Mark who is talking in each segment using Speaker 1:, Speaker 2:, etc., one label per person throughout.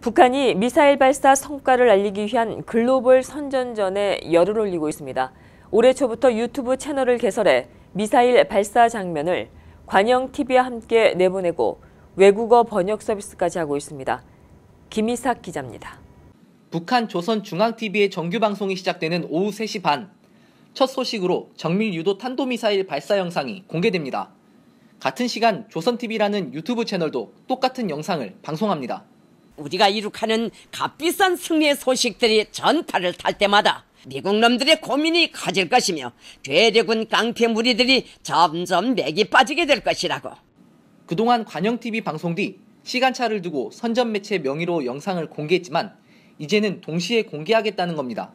Speaker 1: 북한이 미사일 발사 성과를 알리기 위한 글로벌 선전전에 열을 올리고 있습니다. 올해 초부터 유튜브 채널을 개설해 미사일 발사 장면을 관영 TV와 함께 내보내고 외국어 번역 서비스까지 하고 있습니다. 김희삭 기자입니다. 북한 조선중앙TV의 정규 방송이 시작되는
Speaker 2: 오후 3시 반, 첫 소식으로 정밀 유도 탄도미사일 발사 영상이 공개됩니다.
Speaker 3: 같은 시간 조선TV라는 유튜브 채널도 똑같은 영상을 방송합니다. 우리가 이룩하는 값비싼 승리의 소식들이 전파를 탈 때마다 미국 놈들의 고민이 커질 것이며 괴뢰군 깡패 무리들이 점점 맥이 빠지게 될 것이라고. 그동안 관영TV 방송 뒤 시간차를 두고 선전 매체
Speaker 2: 명의로 영상을 공개했지만 이제는 동시에 공개하겠다는 겁니다.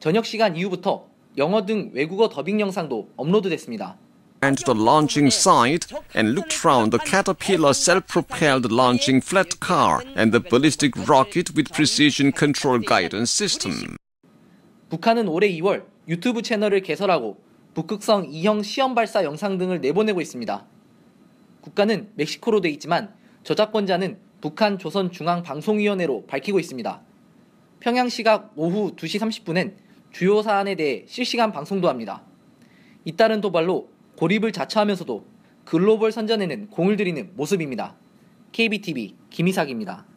Speaker 2: 저녁 시간 이후부터 영어 등 외국어 더빙 영상도 업로드됐습니다.
Speaker 4: went to the launching site and looked round the Caterpillar self-propelled launching flat car and the ballistic rocket with precision control guidance system.
Speaker 2: 북한은 올해 2월 유튜브 채널을 개설하고 북극성 2형 시험 발사 영상 등을 내보내고 있습니다. 국가는 멕시코로 돼 있지만 저작권자는 북한 조선중앙방송위원회로 밝히고 있습니다. 평양 시각 오후 2시 30분엔 주요 사안에 대해 실시간 방송도 합니다. 잇따른 도발로 고립을 자처하면서도 글로벌 선전에는 공을 들이는 모습입니다. KBTV 김희삭입니다.